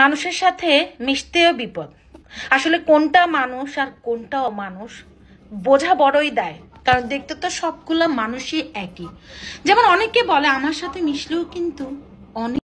মানুষের সাথে মিশতেও বিপদ আসলে কোনটা মানুষ আর কোনটা অমানুষ বোঝা বড়ই দেয় কারণ দেখতে তো সবগুলো মানুষই একই যেমন অনেকে বলে আমার সাথে মিশলেও কিন্তু অনেক